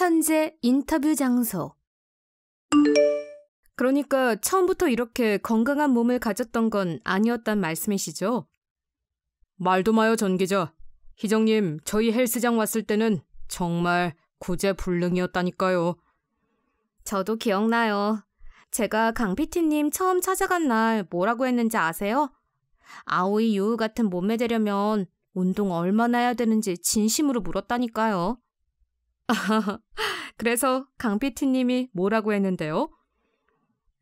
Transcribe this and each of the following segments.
현재 인터뷰 장소. 그러니까 처음부터 이렇게 건강한 몸을 가졌던 건 아니었단 말씀이시죠? 말도 마요, 전 기자. 희정님, 저희 헬스장 왔을 때는 정말 구제불능이었다니까요. 저도 기억나요. 제가 강피티님 처음 찾아간 날 뭐라고 했는지 아세요? 아오이 유우 같은 몸매 되려면 운동 얼마나 해야 되는지 진심으로 물었다니까요. 그래서 강피티님이 뭐라고 했는데요?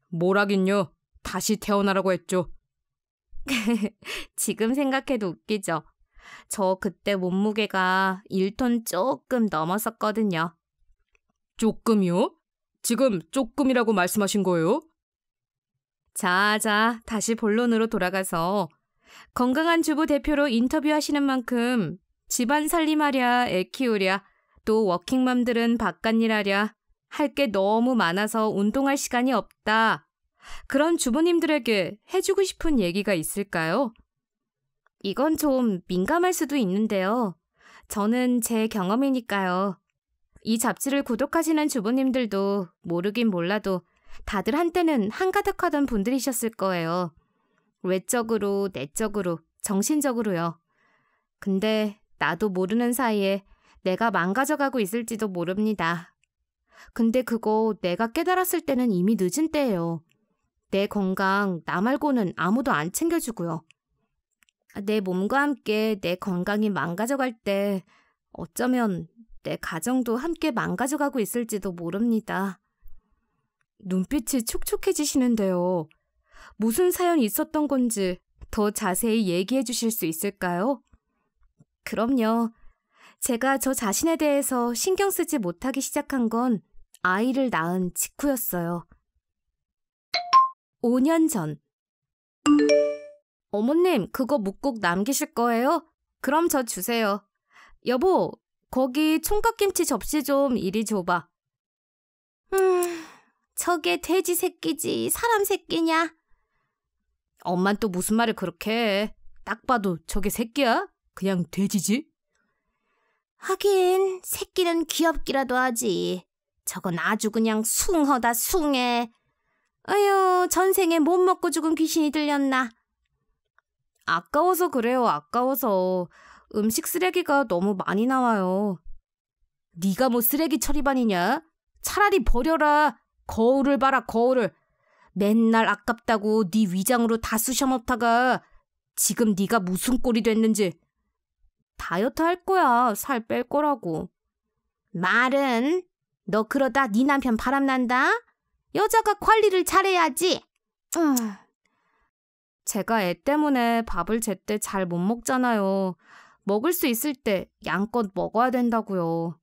뭐라긴요. 다시 태어나라고 했죠. 지금 생각해도 웃기죠. 저 그때 몸무게가 1톤 조금 넘었었거든요. 조금이요? 지금 조금이라고 말씀하신 거예요? 자, 자, 다시 본론으로 돌아가서 건강한 주부 대표로 인터뷰하시는 만큼 집안 살림하랴, 애 키우랴 또 워킹맘들은 바깥일하랴 할 게 너무 많아서 운동할 시간이 없다. 그런 주부님들에게 해주고 싶은 얘기가 있을까요? 이건 좀 민감할 수도 있는데요. 저는 제 경험이니까요. 이 잡지를 구독하시는 주부님들도 모르긴 몰라도 다들 한때는 한가득하던 분들이셨을 거예요. 외적으로, 내적으로, 정신적으로요. 근데 나도 모르는 사이에 내가 망가져가고 있을지도 모릅니다. 근데 그거 내가 깨달았을 때는 이미 늦은 때예요. 내 건강 나 말고는 아무도 안 챙겨주고요. 내 몸과 함께 내 건강이 망가져갈 때 어쩌면 내 가정도 함께 망가져가고 있을지도 모릅니다. 눈빛이 촉촉해지시는데요. 무슨 사연이 있었던 건지 더 자세히 얘기해 주실 수 있을까요? 그럼요. 제가 저 자신에 대해서 신경 쓰지 못하기 시작한 건 아이를 낳은 직후였어요. 5년 전. 어머님, 그거 묵국 남기실 거예요? 그럼 저 주세요. 여보, 거기 총각김치 접시 좀 이리 줘봐. 음, 저게 돼지 새끼지, 사람 새끼냐? 엄만 또 무슨 말을 그렇게 해. 딱 봐도 저게 새끼야? 그냥 돼지지? 하긴 새끼는 귀엽기라도 하지. 저건 아주 그냥 숭허다 숭해. 아휴 전생에 못 먹고 죽은 귀신이 들렸나. 아까워서 그래요 아까워서. 음식 쓰레기가 너무 많이 나와요. 네가 뭐 쓰레기 처리반이냐? 차라리 버려라. 거울을 봐라 거울을. 맨날 아깝다고 네 위장으로 다 쑤셔먹다가 지금 네가 무슨 꼴이 됐는지. 다이어트 할 거야. 살 뺄 거라고. 말은 너 그러다 네 남편 바람난다. 여자가 관리를 잘해야지. 음. 제가 애 때문에 밥을 제때 잘 못 먹잖아요. 먹을 수 있을 때 양껏 먹어야 된다고요.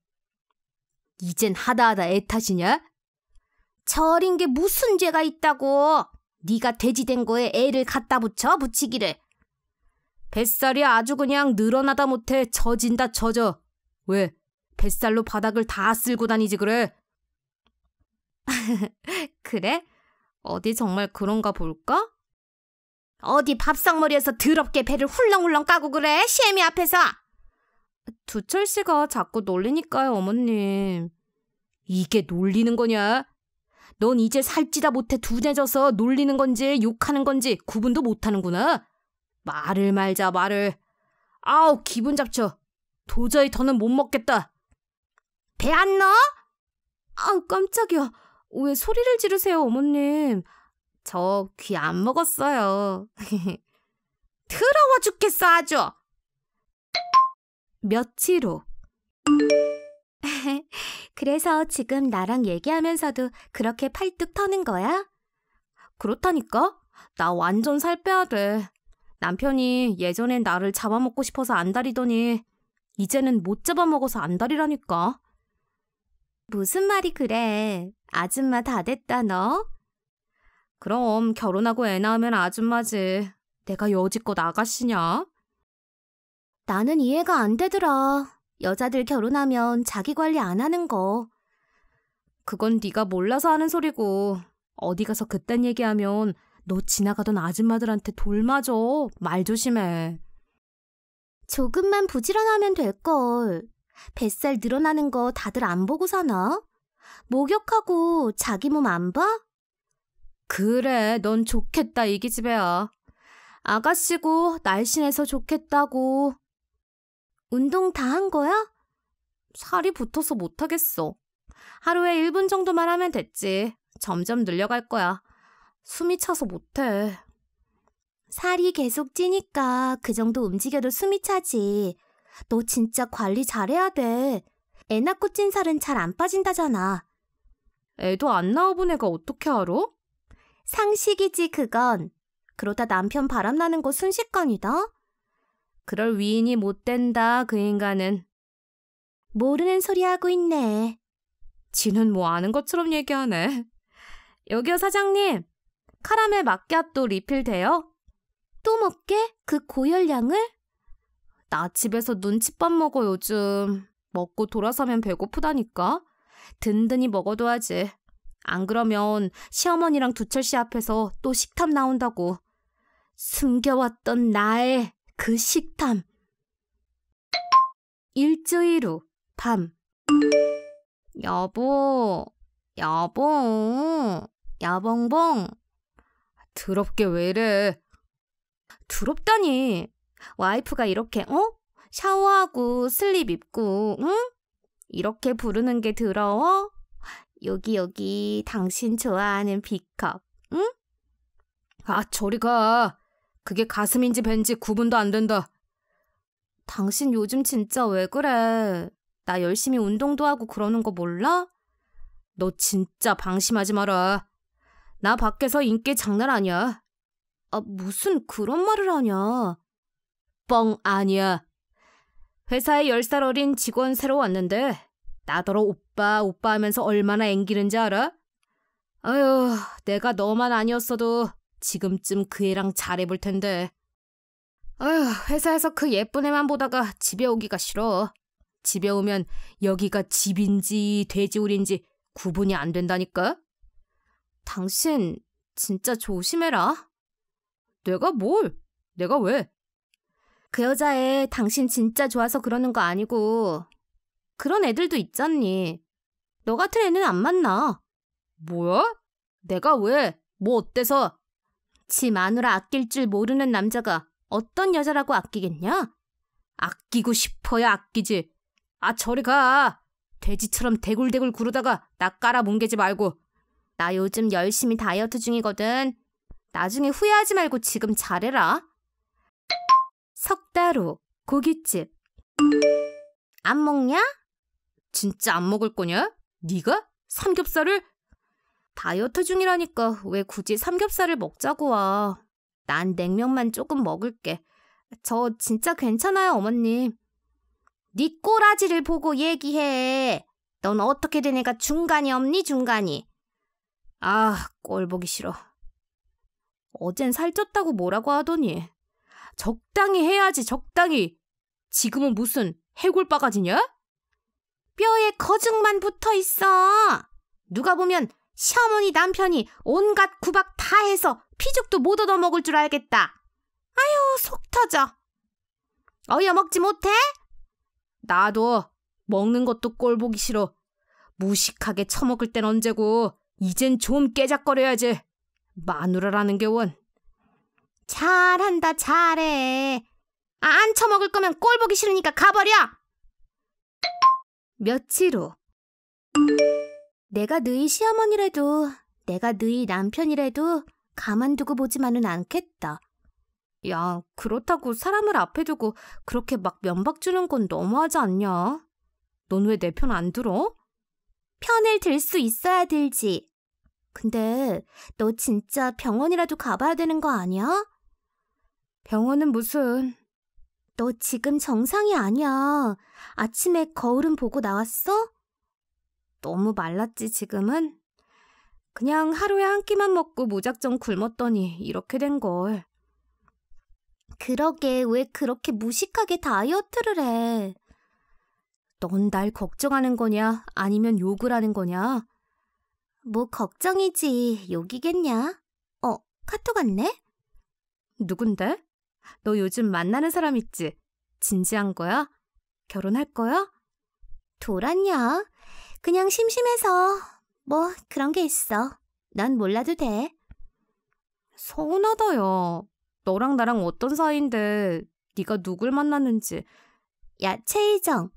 이젠 하다하다 애 탓이냐? 저린 게 무슨 죄가 있다고. 네가 돼지 된 거에 애를 갖다 붙여 붙이기를. 뱃살이 아주 그냥 늘어나다 못해 젖인다 젖어. 왜? 뱃살로 바닥을 다 쓸고 다니지 그래? 그래? 어디 정말 그런가 볼까? 어디 밥상머리에서 더럽게 배를 훌렁훌렁 까고 그래? 시애미 앞에서! 두철 씨가 자꾸 놀리니까요, 어머님. 이게 놀리는 거냐? 넌 이제 살찌다 못해 두뇌져서 놀리는 건지 욕하는 건지 구분도 못하는구나. 말을 말자 말을. 아우 기분 잡쳐. 도저히 더는 못 먹겠다. 배 안 넣어? 아우 깜짝이야. 왜 소리를 지르세요 어머님. 저 귀 안 먹었어요. 더러워 죽겠어 아주. 며칠 후. 그래서 지금 나랑 얘기하면서도 그렇게 팔뚝 터는 거야? 그렇다니까? 나 완전 살 빼야 돼. 남편이 예전엔 나를 잡아먹고 싶어서 안달이더니 이제는 못 잡아먹어서 안달이라니까. 무슨 말이 그래. 아줌마 다 됐다 너. 그럼 결혼하고 애 낳으면 아줌마지. 내가 여지껏 아가씨냐? 나는 이해가 안 되더라. 여자들 결혼하면 자기 관리 안 하는 거. 그건 네가 몰라서 하는 소리고 어디 가서 그딴 얘기하면 너 지나가던 아줌마들한테 돌 맞아. 말 조심해. 조금만 부지런하면 될걸. 뱃살 늘어나는 거 다들 안 보고 사나? 목욕하고 자기 몸 안 봐? 그래, 넌 좋겠다, 이 기집애야. 아가씨고 날씬해서 좋겠다고. 운동 다 한 거야? 살이 붙어서 못하겠어. 하루에 1분 정도만 하면 됐지. 점점 늘려갈 거야. 숨이 차서 못해. 살이 계속 찌니까 그 정도 움직여도 숨이 차지. 너 진짜 관리 잘해야 돼. 애 낳고 찐 살은 잘 안 빠진다잖아. 애도 안 낳아본 애가 어떻게 알아? 상식이지 그건. 그러다 남편 바람나는 거 순식간이다. 그럴 위인이 못 된다 그 인간은. 모르는 소리 하고 있네. 지는 뭐 아는 것처럼 얘기하네. 여기요 사장님. 카라멜 마끼아또 리필돼요? 또 먹게? 그 고열량을? 나 집에서 눈칫밥 먹어 요즘. 먹고 돌아서면 배고프다니까. 든든히 먹어도 하지. 안 그러면 시어머니랑 두철 씨 앞에서 또 식탐 나온다고. 숨겨왔던 나의 그 식탐. 일주일 후, 밤. 여보, 여보, 여봉봉. 더럽게 왜 이래? 더럽다니. 와이프가 이렇게 어? 샤워하고 슬립 입고 응? 이렇게 부르는 게 더러워? 여기 여기 당신 좋아하는 비컵 응? 아 저리 가. 그게 가슴인지 벤지 구분도 안 된다. 당신 요즘 진짜 왜 그래? 나 열심히 운동도 하고 그러는 거 몰라? 너 진짜 방심하지 마라. 나 밖에서 인기 장난 아니야. 아, 무슨 그런 말을 하냐. 뻥 아니야. 회사에 열 살 어린 직원 새로 왔는데 나더러 오빠 오빠 하면서 얼마나 앵기는지 알아? 아휴 내가 너만 아니었어도 지금쯤 그 애랑 잘해볼 텐데. 아휴 회사에서 그 예쁜 애만 보다가 집에 오기가 싫어. 집에 오면 여기가 집인지 돼지우인지 구분이 안 된다니까? 당신 진짜 조심해라. 내가 뭘? 내가 왜? 그 여자애 당신 진짜 좋아서 그러는 거 아니고 그런 애들도 있잖니. 너 같은 애는 안 만나. 뭐야? 내가 왜? 뭐 어때서? 지 마누라 아낄 줄 모르는 남자가 어떤 여자라고 아끼겠냐? 아끼고 싶어야 아끼지. 아 저리 가. 돼지처럼 대굴대굴 구르다가 나 깔아 뭉개지 말고. 나 요즘 열심히 다이어트 중이거든. 나중에 후회하지 말고 지금 잘해라. 석다로 고깃집 안 먹냐? 진짜 안 먹을 거냐? 네가? 삼겹살을? 다이어트 중이라니까 왜 굳이 삼겹살을 먹자고 와. 난 냉면만 조금 먹을게. 저 진짜 괜찮아요, 어머님. 네 꼬라지를 보고 얘기해. 넌 어떻게 된 애가 중간이 없니, 중간이? 아, 꼴 보기 싫어. 어젠 살쪘다고 뭐라고 하더니 적당히 해야지 적당히. 지금은 무슨 해골 바가지냐? 뼈에 거죽만 붙어 있어. 누가 보면 시어머니 남편이 온갖 구박 다 해서 피죽도 못 얻어 먹을 줄 알겠다. 아유, 속 터져. 어여 먹지 못해? 나도 먹는 것도 꼴 보기 싫어. 무식하게 처먹을 땐 언제고 이젠 좀 깨작거려야지. 마누라라는 게 원. 잘한다, 잘해. 아, 안 처먹을 거면 꼴 보기 싫으니까 가버려! 며칠 후. 내가 너희 시어머니래도, 내가 너희 남편이라도 가만두고 보지만은 않겠다. 야, 그렇다고 사람을 앞에 두고 그렇게 막 면박 주는 건 너무하지 않냐? 넌 왜 내 편 안 들어? 편을 들 수 있어야 들지. 근데 너 진짜 병원이라도 가봐야 되는 거 아니야? 병원은 무슨... 너 지금 정상이 아니야. 아침에 거울은 보고 나왔어? 너무 말랐지, 지금은? 그냥 하루에 한 끼만 먹고 무작정 굶었더니 이렇게 된 걸. 그러게 왜 그렇게 무식하게 다이어트를 해. 넌날 걱정하는 거냐, 아니면 욕을 하는 거냐? 뭐 걱정이지, 욕이겠냐? 어, 카톡 왔네? 누군데? 너 요즘 만나는 사람 있지? 진지한 거야? 결혼할 거야? 돌았냐? 그냥 심심해서 뭐 그런 게 있어. 난 몰라도 돼. 서운하다 야. 너랑 나랑 어떤 사이인데 네가 누굴 만났는지. 야, 최희정.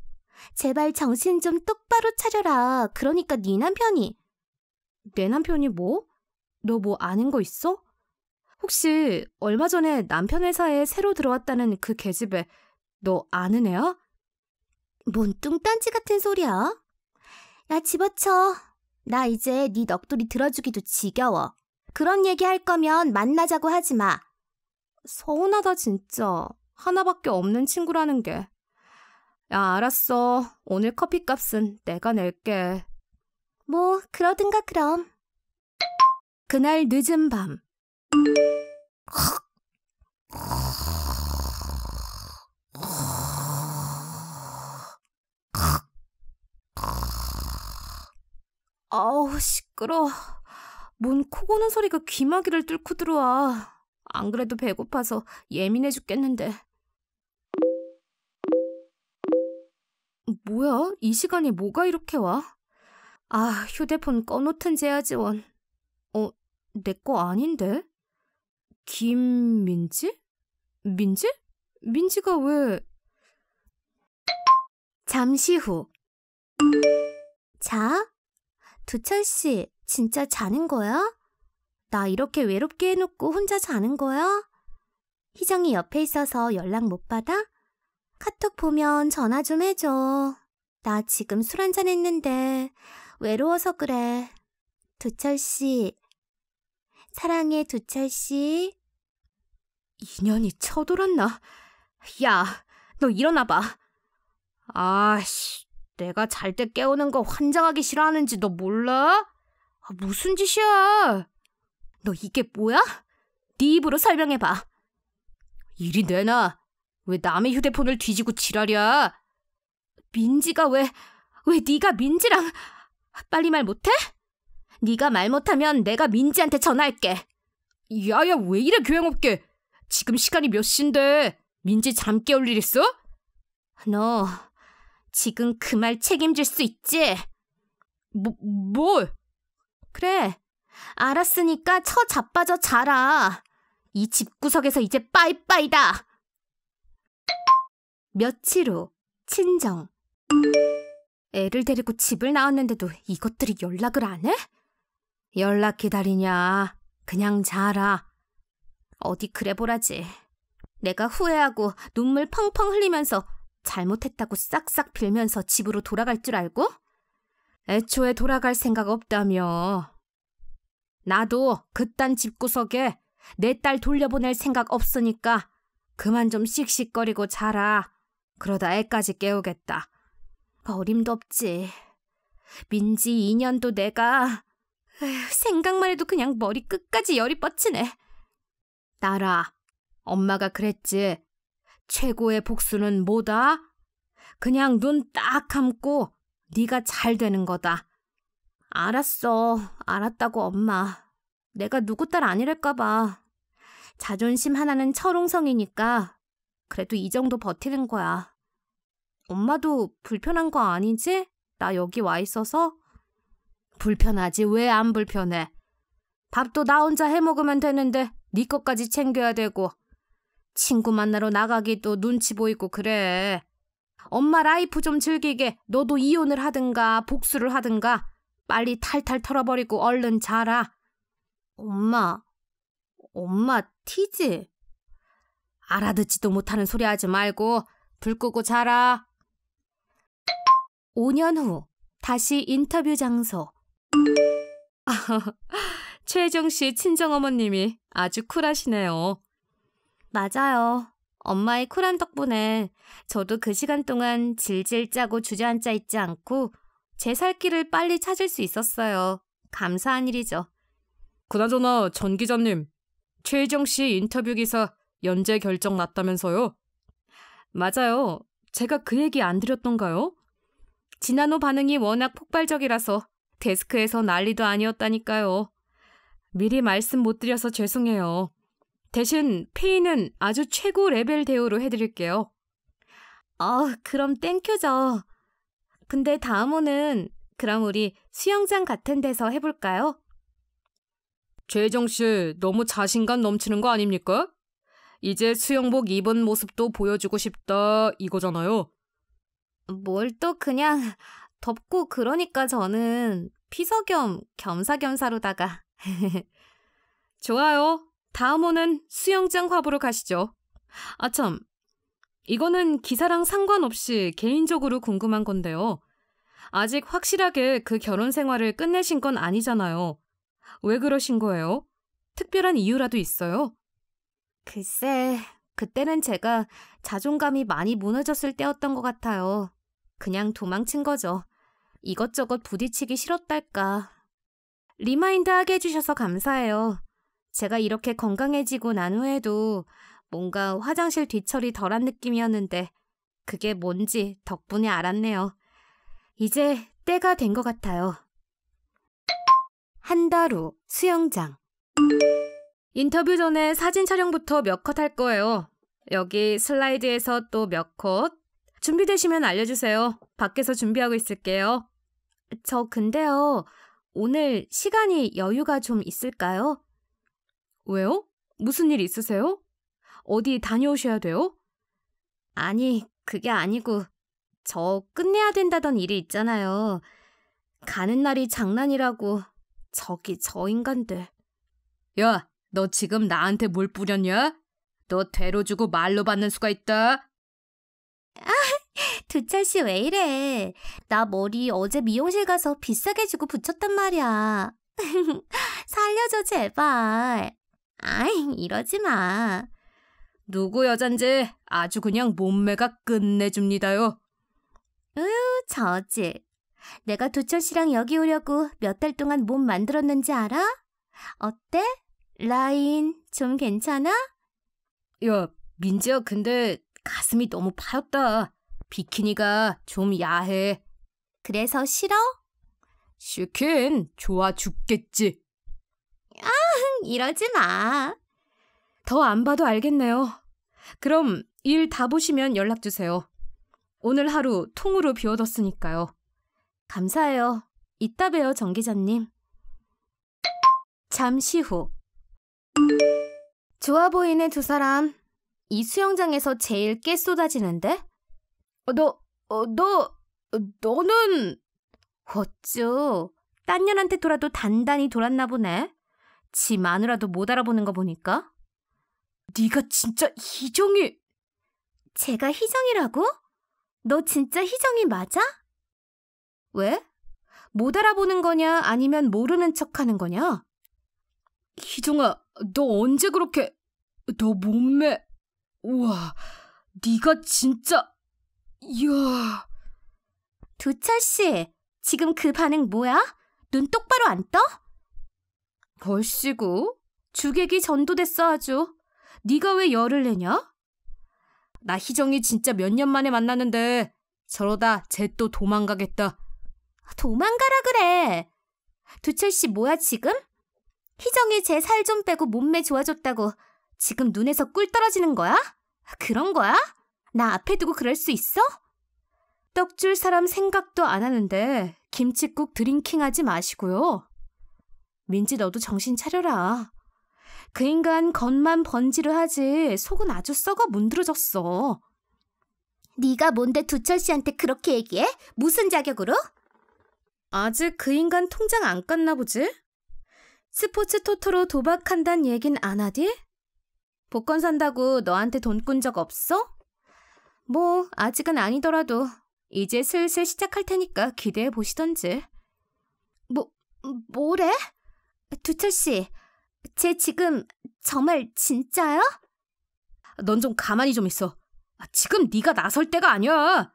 제발 정신 좀 똑바로 차려라. 그러니까 네 남편이. 내 남편이 뭐? 너 뭐 아는 거 있어? 혹시 얼마 전에 남편 회사에 새로 들어왔다는 그 계집애 너 아는 애야? 뭔 뚱딴지 같은 소리야? 야 집어쳐. 나 이제 네 넋두리 들어주기도 지겨워. 그런 얘기 할 거면 만나자고 하지 마. 서운하다 진짜. 하나밖에 없는 친구라는 게. 야, 알았어. 오늘 커피값은 내가 낼게. 뭐, 그러든가 그럼. 그날 늦은 밤. 아우, 시끄러. 뭔코 고는 소리가 귀마개를 뚫고 들어와. 안 그래도 배고파서 예민해 죽겠는데. 뭐야? 이 시간에 뭐가 이렇게 와? 아, 휴대폰 꺼놓든 제야지원 어, 내 거 아닌데? 김민지? 민지? 민지가 왜? 잠시 후. 자, 두철 씨, 진짜 자는 거야? 나 이렇게 외롭게 해놓고 혼자 자는 거야? 희정이 옆에 있어서 연락 못 받아? 카톡 보면 전화 좀 해줘. 나 지금 술 한잔 했는데 외로워서 그래. 두철씨. 사랑해, 두철씨. 인연이 쳐돌았나? 야, 너 일어나봐. 아씨, 내가 잘 때 깨우는 거 환장하기 싫어하는지 너 몰라? 아, 무슨 짓이야? 너 이게 뭐야? 네 입으로 설명해봐. 이리 내놔. 왜 남의 휴대폰을 뒤지고 지랄이야? 민지가 왜, 왜 네가 민지랑 빨리 말 못해? 네가 말 못하면 내가 민지한테 전화할게. 야야 왜 이래 교양없게. 지금 시간이 몇 시인데 민지 잠 깨울 일 있어? 너 지금 그 말 책임질 수 있지? 뭐, 뭘? 그래 알았으니까 처 자빠져 자라. 이 집구석에서 이제 빠이빠이다. 며칠 후 친정 애를 데리고 집을 나왔는데도 이것들이 연락을 안 해? 연락 기다리냐 그냥 자라 어디 그래 보라지 내가 후회하고 눈물 펑펑 흘리면서 잘못했다고 싹싹 빌면서 집으로 돌아갈 줄 알고? 애초에 돌아갈 생각 없다며. 나도 그딴 집구석에 내 딸 돌려보낼 생각 없으니까 그만 좀 씩씩거리고 자라. 그러다 애까지 깨우겠다. 뭐 어림도 없지. 민지 2년도 내가 에휴, 생각만 해도 그냥 머리 끝까지 열이 뻗치네. 나라, 엄마가 그랬지. 최고의 복수는 뭐다? 그냥 눈 딱 감고 네가 잘 되는 거다. 알았어, 알았다고 엄마. 내가 누구 딸 아니랄까봐. 자존심 하나는 철옹성이니까 그래도 이 정도 버티는 거야. 엄마도 불편한 거 아니지? 나 여기 와 있어서? 불편하지. 왜 안 불편해? 밥도 나 혼자 해 먹으면 되는데 네 것까지 챙겨야 되고 친구 만나러 나가기 또 눈치 보이고 그래. 엄마 라이프 좀 즐기게 너도 이혼을 하든가 복수를 하든가 빨리 탈탈 털어버리고 얼른 자라. 엄마, 엄마 티지? 알아듣지도 못하는 소리 하지 말고 불 끄고 자라. 5년 후 다시 인터뷰 장소. 최정 씨 친정어머님이 아주 쿨하시네요. 맞아요. 엄마의 쿨한 덕분에 저도 그 시간 동안 질질 짜고 주저앉아 있지 않고 제 살 길을 빨리 찾을 수 있었어요. 감사한 일이죠. 그나저나 전 기자님, 최희정 씨 인터뷰 기사 연재 결정 났다면서요? 맞아요. 제가 그 얘기 안 드렸던가요? 진한호 반응이 워낙 폭발적이라서 데스크에서 난리도 아니었다니까요. 미리 말씀 못 드려서 죄송해요. 대신 페이는 아주 최고 레벨 대우로 해드릴게요. 아, 그럼 땡큐죠. 근데 다음호는 그럼 우리 수영장 같은 데서 해볼까요? 최정 씨, 너무 자신감 넘치는 거 아닙니까? 이제 수영복 입은 모습도 보여주고 싶다 이거잖아요. 뭘 또 그냥 덥고 그러니까 저는 피서 겸 겸사겸사로다가. 좋아요. 다음 호는 수영장 화보로 가시죠. 아참, 이거는 기사랑 상관없이 개인적으로 궁금한 건데요. 아직 확실하게 그 결혼 생활을 끝내신 건 아니잖아요. 왜 그러신 거예요? 특별한 이유라도 있어요? 글쎄, 그때는 제가 자존감이 많이 무너졌을 때였던 것 같아요. 그냥 도망친 거죠. 이것저것 부딪히기 싫었달까. 리마인드 하게 해주셔서 감사해요. 제가 이렇게 건강해지고 난 후에도 뭔가 화장실 뒤처리 덜한 느낌이었는데 그게 뭔지 덕분에 알았네요. 이제 때가 된 것 같아요. 한 달 후 수영장. 인터뷰 전에 사진 촬영부터 몇 컷 할 거예요. 여기 슬라이드에서 또 몇 컷. 준비되시면 알려주세요. 밖에서 준비하고 있을게요. 저 근데요, 오늘 시간이 여유가 좀 있을까요? 왜요? 무슨 일 있으세요? 어디 다녀오셔야 돼요? 아니, 그게 아니고, 저 끝내야 된다던 일이 있잖아요. 가는 날이 장난이라고, 저기 저 인간들. 야, 너 지금 나한테 뭘 뿌렸냐? 너 되로 주고 말로 받는 수가 있다. 아, 두철 씨 왜 이래? 나 머리 어제 미용실 가서 비싸게 주고 붙였단 말이야. 살려줘 제발. 아이, 이러지 마. 누구 여잔지 아주 그냥 몸매가 끝내줍니다요. 으유, 저지. 내가 두철 씨랑 여기 오려고 몇 달 동안 몸 만들었는지 알아? 어때? 라인, 좀 괜찮아? 야, 민지야, 근데 가슴이 너무 파였다. 비키니가 좀 야해. 그래서 싫어? 싫긴 좋아 죽겠지. 아, 이러지 마. 더 안 봐도 알겠네요. 그럼 일 다 보시면 연락 주세요. 오늘 하루 통으로 비워뒀으니까요. 감사해요. 이따 봬요, 정 기자님. 잠시 후. 좋아 보이네두 사람 이 수영장에서 제일 깨 쏟아지는데? 어, 너, 어, 너, 너는 어쭈? 딴 년한테 돌아도 단단히 돌았나 보네. 지 마누라도 못 알아보는 거 보니까. 네가 진짜 희정이... 제가 희정이라고? 너 진짜 희정이 맞아? 왜? 못 알아보는 거냐 아니면 모르는 척하는 거냐? 희정아, 너 언제 그렇게 너 몸매 우와 네가 진짜 이야 두철 씨 지금 그 반응 뭐야? 눈 똑바로 안 떠? 벌씨고 주객이 전도됐어 아주 네가 왜 열을 내냐? 나 희정이 진짜 몇 년 만에 만났는데 저러다 쟤 또 도망가겠다 도망가라 그래 두철 씨 뭐야 지금? 희정이 제 살 좀 빼고 몸매 좋아졌다고 지금 눈에서 꿀 떨어지는 거야? 그런 거야? 나 앞에 두고 그럴 수 있어? 떡 줄 사람 생각도 안 하는데 김치국 드링킹하지 마시고요. 민지 너도 정신 차려라. 그 인간 겉만 번지를 하지 속은 아주 썩어 문드러졌어. 네가 뭔데 두철 씨한테 그렇게 얘기해? 무슨 자격으로? 아직 그 인간 통장 안 깠나 보지? 스포츠 토토로 도박한단 얘긴 안 하디? 복권 산다고 너한테 돈 꾼 적 없어? 뭐, 아직은 아니더라도 이제 슬슬 시작할 테니까 기대해 보시던지. 뭐, 뭐래? 두철씨, 쟤 지금 정말 진짜야? 넌 좀 가만히 좀 있어. 지금 네가 나설 때가 아니야.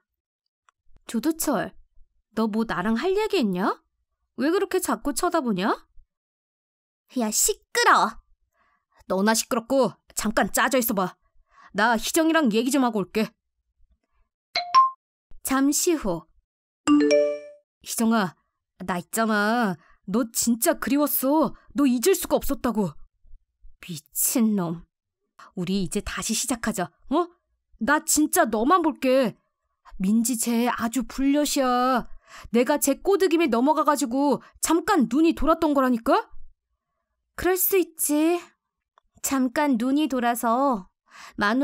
조두철, 너 뭐 나랑 할 얘기 있냐? 왜 그렇게 자꾸 쳐다보냐? 야, 시끄러워. 너나 시끄럽고 잠깐 짜져 있어봐. 나 희정이랑 얘기 좀 하고 올게. 잠시 후. 희정아, 나 있잖아. 너 진짜 그리웠어. 너 잊을 수가 없었다고. 미친놈. 우리 이제 다시 시작하자. 어? 나 진짜 너만 볼게. 민지 쟤 아주 불려시야. 내가 제 꼬드김에 넘어가가지고 잠깐 눈이 돌았던 거라니까? 그럴 수 있지. 잠깐 눈이 돌아서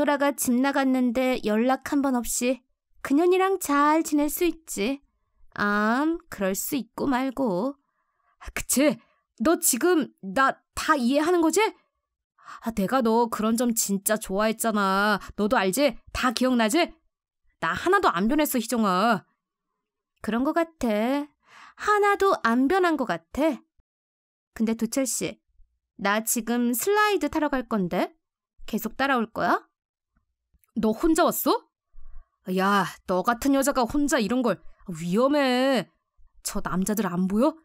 마누라가 집 나갔는데 연락 한 번 없이 그년이랑 잘 지낼 수 있지. 암, 그럴 수 있고 말고. 아, 그치? 너 지금 나 다 이해하는 거지? 아, 내가 너 그런 점 진짜 좋아했잖아. 너도 알지? 다 기억나지? 나 하나도 안 변했어, 희정아. 그런 거 같아. 하나도 안 변한 거 같아. 근데 도철 씨, 나 지금 슬라이드 타러 갈 건데 계속 따라올 거야? 너 혼자 왔어? 야, 너 같은 여자가 혼자 이런 걸 위험해. 저 남자들 안 보여?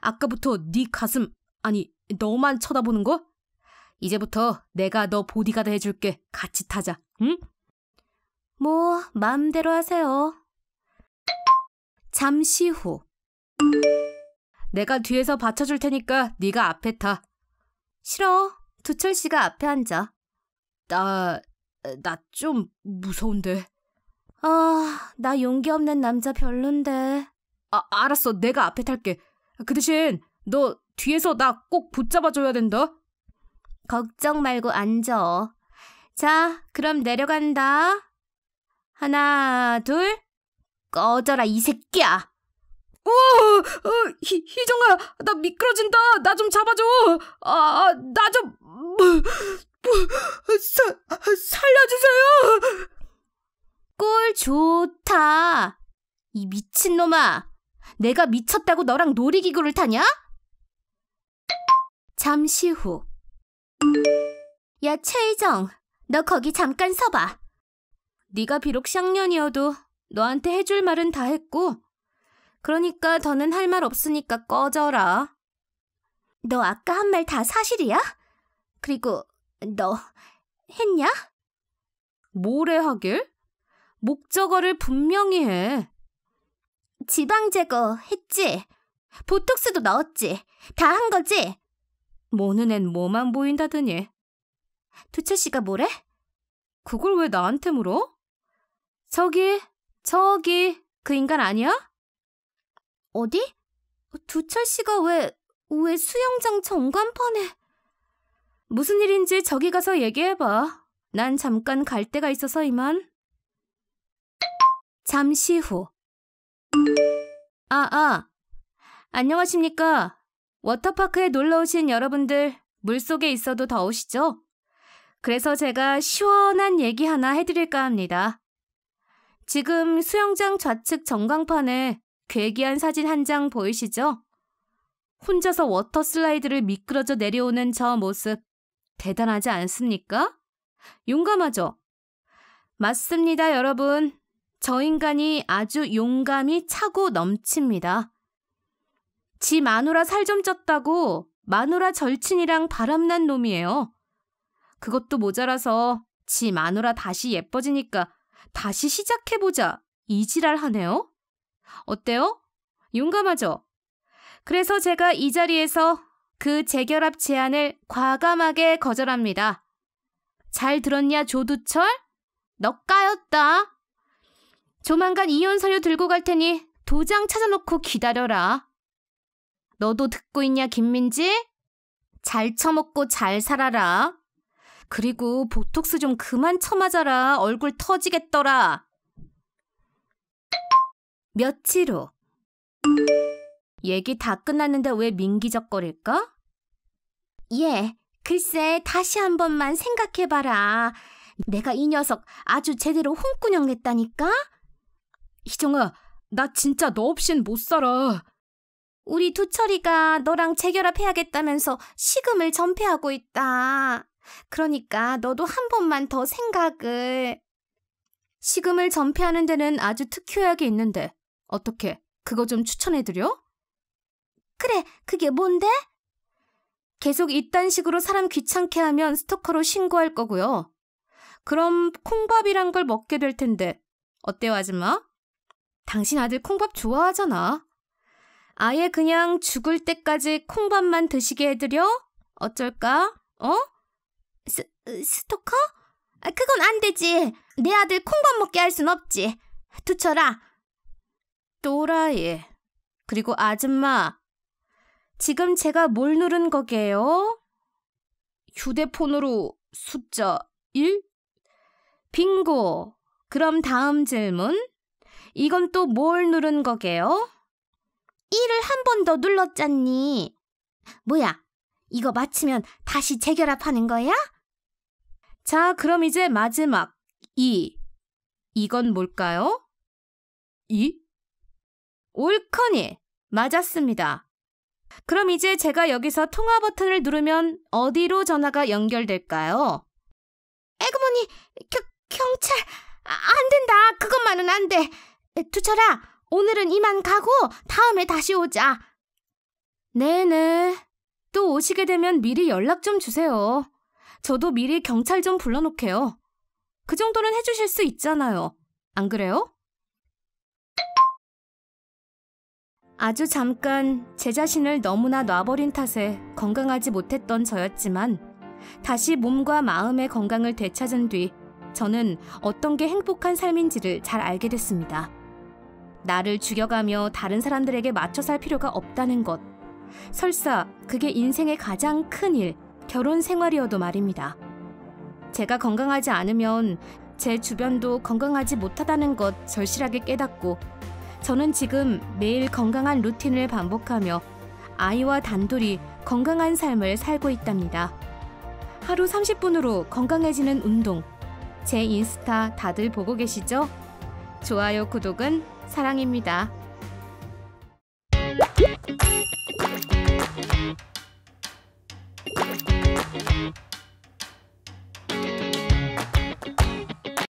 아까부터 네 가슴 아니 너만 쳐다보는 거? 이제부터 내가 너 보디가드 해줄게. 같이 타자. 응? 뭐 마음대로 하세요. 잠시 후. 내가 뒤에서 받쳐줄 테니까 네가 앞에 타. 싫어. 두철 씨가 앞에 앉아. 나, 나 좀 무서운데. 아, 나 용기 없는 남자 별론데. 아, 알았어. 내가 앞에 탈게. 그 대신 너 뒤에서 나 꼭 붙잡아줘야 된다. 걱정 말고 앉아. 자, 그럼 내려간다. 하나, 둘. 꺼져라, 이 새끼야! 어, 어 희, 희정아, 나 미끄러진다. 나 좀 잡아줘. 아, 아, 나 좀, 뭐, 뭐, 사, 살려주세요. 꿀 좋다. 이 미친놈아. 내가 미쳤다고 너랑 놀이기구를 타냐? 잠시 후. 야, 최희정. 너 거기 잠깐 서봐. 네가 비록 샹년이어도 너한테 해줄 말은 다 했고 그러니까 더는 할 말 없으니까 꺼져라. 너 아까 한 말 다 사실이야? 그리고 너 했냐? 뭐래 하길? 목적어를 분명히 해. 지방 제거 했지? 보톡스도 넣었지? 다 한 거지? 모는 앤 뭐만 보인다더니. 두철 씨가 뭐래? 그걸 왜 나한테 물어? 저기, 저기, 그 인간 아니야? 어디? 어, 두철 씨가 왜, 왜 수영장 전관판에. 무슨 일인지 저기 가서 얘기해봐. 난 잠깐 갈 데가 있어서 이만. 잠시 후. 아, 아. 안녕하십니까. 워터파크에 놀러 오신 여러분들 물속에 있어도 더우시죠? 그래서 제가 시원한 얘기 하나 해드릴까 합니다. 지금 수영장 좌측 전광판에 괴기한 사진 한 장 보이시죠? 혼자서 워터 슬라이드를 미끄러져 내려오는 저 모습 대단하지 않습니까? 용감하죠? 맞습니다, 여러분. 저 인간이 아주 용감이 차고 넘칩니다. 지 마누라 살 좀 쪘다고 마누라 절친이랑 바람난 놈이에요. 그것도 모자라서 지 마누라 다시 예뻐지니까 다시 시작해보자 이지랄 하네요. 어때요? 용감하죠? 그래서 제가 이 자리에서 그 재결합 제안을 과감하게 거절합니다. 잘 들었냐, 조두철? 너 까였다. 조만간 이혼 서류 들고 갈 테니 도장 찾아놓고 기다려라. 너도 듣고 있냐, 김민지? 잘 처먹고 잘 살아라. 그리고 보톡스 좀 그만 처맞아라 얼굴 터지겠더라. 며칠 후. 얘기 다 끝났는데 왜 민기적거릴까? 예, 글쎄 다시 한 번만 생각해봐라. 내가 이 녀석 아주 제대로 홍꾸녕 냈다니까? 희정아, 나 진짜 너 없인 못 살아. 우리 두철이가 너랑 재결합해야겠다면서 시금을 전폐하고 있다. 그러니까 너도 한 번만 더 생각을. 시금을 전폐하는 데는 아주 특효약이 있는데 어떻게, 그거 좀 추천해드려? 그래, 그게 뭔데? 계속 이딴 식으로 사람 귀찮게 하면 스토커로 신고할 거고요. 그럼 콩밥이란 걸 먹게 될 텐데. 어때요, 아줌마? 당신 아들 콩밥 좋아하잖아. 아예 그냥 죽을 때까지 콩밥만 드시게 해드려? 어쩔까? 어? 스, 스토커? 아, 그건 안 되지. 내 아들 콩밥 먹게 할 순 없지. 두쳐라. 또라이, 그리고 아줌마. 지금 제가 뭘 누른 거게요? 휴대폰으로 숫자 1? 빙고. 그럼 다음 질문. 이건 또 뭘 누른 거게요? 1을 한 번 더 눌렀잖니. 뭐야, 이거 맞히면 다시 재결합하는 거야? 자, 그럼 이제 마지막 2. 이건 뭘까요? 2? 옳거니 맞았습니다. 그럼 이제 제가 여기서 통화 버튼을 누르면 어디로 전화가 연결될까요? 에그머니, 겨, 경찰, 아, 안 된다. 그것만은 안 돼. 투철아, 오늘은 이만 가고 다음에 다시 오자. 네네. 네. 또 오시게 되면 미리 연락 좀 주세요. 저도 미리 경찰 좀 불러놓게요. 그 정도는 해주실 수 있잖아요. 안 그래요? 아주 잠깐 제 자신을 너무나 놔버린 탓에 건강하지 못했던 저였지만 다시 몸과 마음의 건강을 되찾은 뒤 저는 어떤 게 행복한 삶인지를 잘 알게 됐습니다. 나를 죽여가며 다른 사람들에게 맞춰 살 필요가 없다는 것. 설사 그게 인생의 가장 큰 일, 결혼 생활이어도 말입니다. 제가 건강하지 않으면 제 주변도 건강하지 못하다는 것 절실하게 깨닫고 저는 지금 매일 건강한 루틴을 반복하며 아이와 단둘이 건강한 삶을 살고 있답니다. 하루 30분으로 건강해지는 운동. 제 인스타 다들 보고 계시죠? 좋아요, 구독은 사랑입니다.